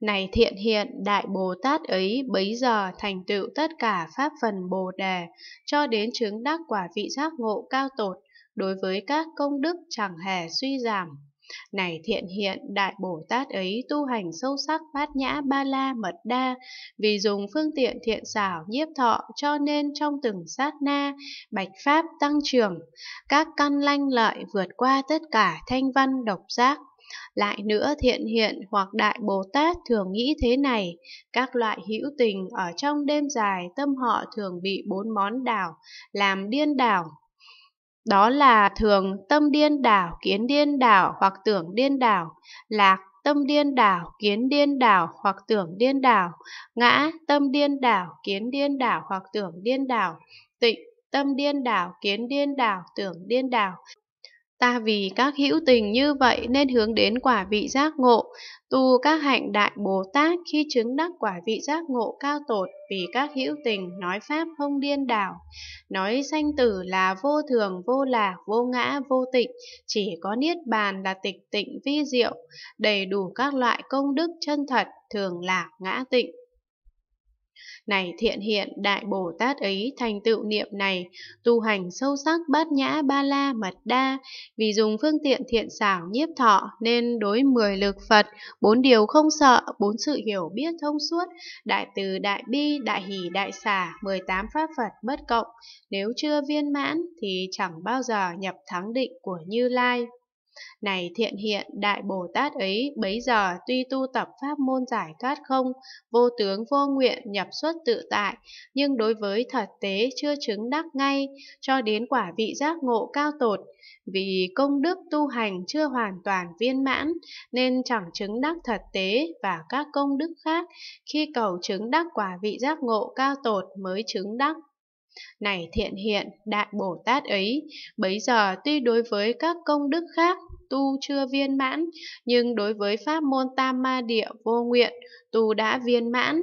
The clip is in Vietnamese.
Này thiện hiện Đại Bồ Tát ấy bấy giờ thành tựu tất cả pháp phần Bồ Đề cho đến chứng đắc quả vị giác ngộ cao tột đối với các công đức chẳng hề suy giảm. Này thiện hiện Đại Bồ Tát ấy tu hành sâu sắc bát nhã ba la mật đa vì dùng phương tiện thiện xảo nhiếp thọ cho nên trong từng sát na bạch pháp tăng trưởng các căn lanh lợi vượt qua tất cả thanh văn độc giác lại nữa thiện hiện hoặc đại Bồ Tát thường nghĩ thế này, các loại hữu tình ở trong đêm dài tâm họ thường bị bốn món đảo, làm điên đảo. Đó là thường tâm điên đảo, kiến điên đảo hoặc tưởng điên đảo, lạc tâm điên đảo, kiến điên đảo hoặc tưởng điên đảo, ngã tâm điên đảo, kiến điên đảo hoặc tưởng điên đảo, tịnh tâm điên đảo, kiến điên đảo, tưởng điên đảo, Ta vì các hữu tình như vậy nên hướng đến quả vị giác ngộ, tu các hạnh đại Bồ Tát khi chứng đắc quả vị giác ngộ cao tột vì các hữu tình nói Pháp không điên đảo, nói sanh tử là vô thường, vô lạc, vô ngã, vô tịnh, chỉ có Niết Bàn là tịch tịnh vi diệu, đầy đủ các loại công đức chân thật, thường lạc, ngã tịnh này thiện hiện đại bồ tát ấy thành tựu niệm này tu hành sâu sắc bát nhã ba la mật đa vì dùng phương tiện thiện xảo nhiếp thọ nên đối mười lực phật bốn điều không sợ bốn sự hiểu biết thông suốt đại từ đại bi đại hỷ đại xả mười tám pháp phật bất cộng nếu chưa viên mãn thì chẳng bao giờ nhập thắng định của như lai này thiện hiện đại Bồ Tát ấy, bấy giờ tuy tu tập pháp môn giải thoát không, vô tướng vô nguyện nhập xuất tự tại, nhưng đối với thật tế chưa chứng đắc ngay, cho đến quả vị giác ngộ cao tột. Vì công đức tu hành chưa hoàn toàn viên mãn, nên chẳng chứng đắc thật tế và các công đức khác, khi cầu chứng đắc quả vị giác ngộ cao tột mới chứng đắc. Này thiện hiện, đại Bồ Tát ấy, bấy giờ tuy đối với các công đức khác tu chưa viên mãn, nhưng đối với pháp môn Tam Ma Địa vô nguyện, tu đã viên mãn,